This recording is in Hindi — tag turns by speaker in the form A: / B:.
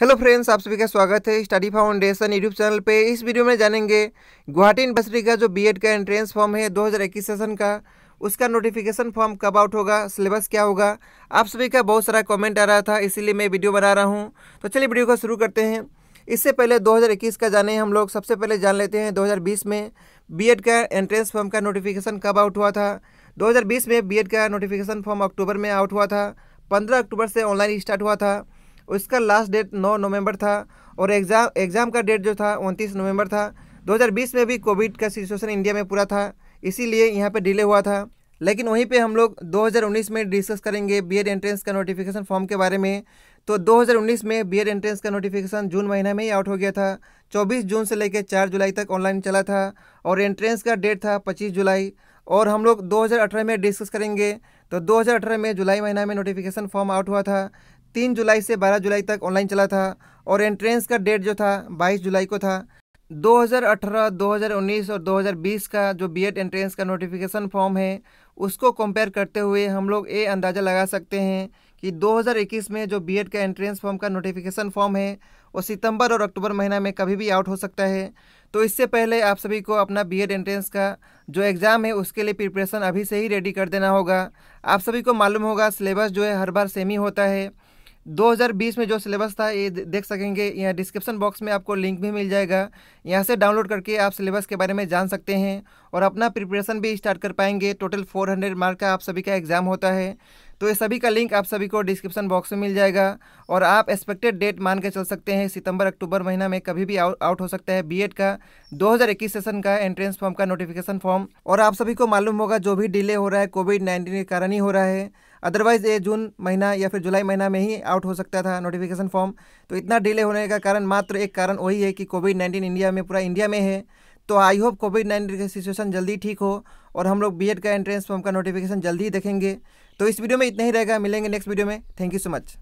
A: हेलो फ्रेंड्स आप सभी का स्वागत है स्टडी फाउंडेशन यूट्यूब चैनल पे इस वीडियो में जानेंगे गुवाहाटी यूनिवर्सिटी का जो बीएड का एंट्रेंस फॉर्म है 2021 सेशन का उसका नोटिफिकेशन फॉर्म कब आउट होगा सिलेबस क्या होगा आप सभी का बहुत सारा कमेंट आ रहा था इसीलिए मैं वीडियो बना रहा हूँ तो चलिए वीडियो को शुरू करते हैं इससे पहले दो का जाने हम लोग सबसे पहले जान लेते हैं दो में बी का एंट्रेंस फॉर्म का नोटिफिकेशन कब आउट हुआ था दो में बी का नोटिफिकेशन फॉर्म अक्टूबर में आउट हुआ था पंद्रह अक्टूबर से ऑनलाइन स्टार्ट हुआ था उसका लास्ट डेट 9 नवंबर था और एग्ज़ाम एग्ज़ाम का डेट जो था उनतीस नवंबर था 2020 में भी कोविड का सिचुएशन इंडिया में पूरा था इसीलिए यहाँ पर डिले हुआ था लेकिन वहीं पे हम लोग 2019 में डिस्कस करेंगे एड एंट्रेंस का नोटिफिकेशन फॉर्म के बारे में तो 2019 में एड एंट्रेंस का नोटिफिकेशन जून महीना में ही आउट हो गया था 24 जून से लेकर 4 जुलाई तक ऑनलाइन चला था और एंट्रेंस का डेट था 25 जुलाई और हम लोग 2018 में डिस्कस करेंगे तो 2018 में जुलाई महीना में नोटिफिकेशन फॉर्म आउट हुआ था तीन जुलाई से बारह जुलाई तक ऑनलाइन चला था और एंट्रेंस का डेट जो था बाईस जुलाई को था 2018, 2019 और 2020 का जो एड एंट्रेंस का नोटिफिकेशन फॉर्म है उसको कंपेयर करते हुए हम लोग ये अंदाज़ा लगा सकते हैं कि 2021 में जो एड का एंट्रेंस फॉर्म का नोटिफिकेशन फॉर्म है वो सितंबर और अक्टूबर महीना में कभी भी आउट हो सकता है तो इससे पहले आप सभी को अपना एड एंट्रेंस का जो एग्ज़ाम है उसके लिए प्रिपरेशन अभी से ही रेडी कर देना होगा आप सभी को मालूम होगा सिलेबस जो है हर बार सेम ही होता है 2020 में जो सिलेबस था ये देख सकेंगे यहाँ डिस्क्रिप्शन बॉक्स में आपको लिंक भी मिल जाएगा यहाँ से डाउनलोड करके आप सिलेबस के बारे में जान सकते हैं और अपना प्रिपरेशन भी स्टार्ट कर पाएंगे टोटल 400 मार्क का आप सभी का एग्ज़ाम होता है तो ये सभी का लिंक आप सभी को डिस्क्रिप्शन बॉक्स में मिल जाएगा और आप एक्सपेक्टेड डेट मान के चल सकते हैं सितंबर अक्टूबर महीना में कभी भी आउट आउट हो सकता है बीएड का 2021 सेशन का एंट्रेंस फॉर्म का नोटिफिकेशन फॉर्म और आप सभी को मालूम होगा जो भी डिले हो रहा है कोविड नाइन्टीन के कारण ही हो रहा है अदरवाइज़ ये जून महीना या फिर जुलाई महीना में ही आउट हो सकता था नोटिफिकेशन फॉर्म तो इतना डिले होने का कारण मात्र एक कारण वही है कि कोविड नाइन्टीन इंडिया में पूरा इंडिया में है तो आई होप कोविड नाइन्टीन की सिचुएशन जल्दी ठीक हो और हम लोग बी का एंट्रेंस फॉर्म का नोटिफिकेशन जल्दी ही देखेंगे तो इस वीडियो में इतना ही रहेगा मिलेंगे नेक्स्ट वीडियो में थैंक यू सो मच